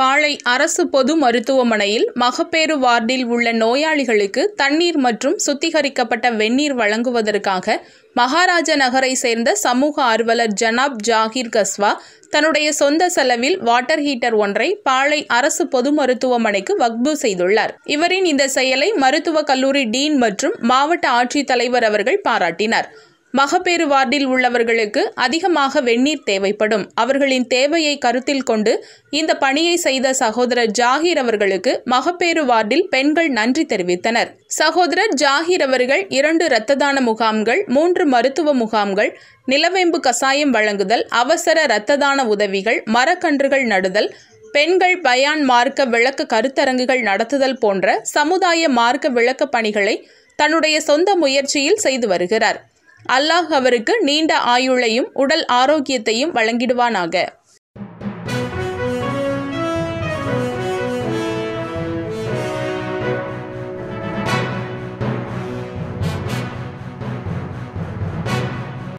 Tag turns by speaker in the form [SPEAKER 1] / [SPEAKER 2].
[SPEAKER 1] பாளை அரசு பொது மருத்துவமனையில் மகப்பேறு வார்டில் உள்ள நோயாளிகளுக்கு தண்ணீர் மற்றும் சுத்திகரிக்கப்பட்ட வெந்நீர் வழங்குவதற்காக மகாராஜ நகரை சேர்ந்த சமூக ஆர்வலர் ஜனாப் ஜாகிர் கஸ்வா தன்னுடைய சொந்த செலவில் வாட்டர் ஹீட்டர் ஒன்றை பாளை அரசு பொது மருத்துவமனைக்கு வக்பு செய்துள்ளார் இவரின் இந்த செயலை மருத்துவக் கல்லூரி டீன் மற்றும் மாவட்ட ஆட்சித்தலைவர் அவர்கள் பாராட்டினார் மகப்பேறு வார்டில் உள்ளவர்களுக்கு அதிகமாக வெந்நீர் தேவைப்படும் அவர்களின் தேவையை கருத்தில் கொண்டு இந்த பணியை செய்த சகோதரர் ஜாகிர் அவர்களுக்கு மகப்பேறு வார்டில் பெண்கள் நன்றி தெரிவித்தனர் சகோதரர் ஜாகிர் அவர்கள் இரண்டு இரத்த தான முகாம்கள் மூன்று மருத்துவ முகாம்கள் நிலவேம்பு கசாயம் வழங்குதல் அவசர இரத்த தான உதவிகள் மரக்கன்றுகள் நடுதல் பெண்கள் பயான் மார்க்க விளக்க கருத்தரங்குகள் நடத்துதல் போன்ற சமுதாய மார்க்க விளக்க பணிகளை தன்னுடைய சொந்த முயற்சியில் செய்து வருகிறார் அல்லாஹ் அவருக்கு நீண்ட ஆயுளையும் உடல் ஆரோக்கியத்தையும் வழங்கிடுவானாக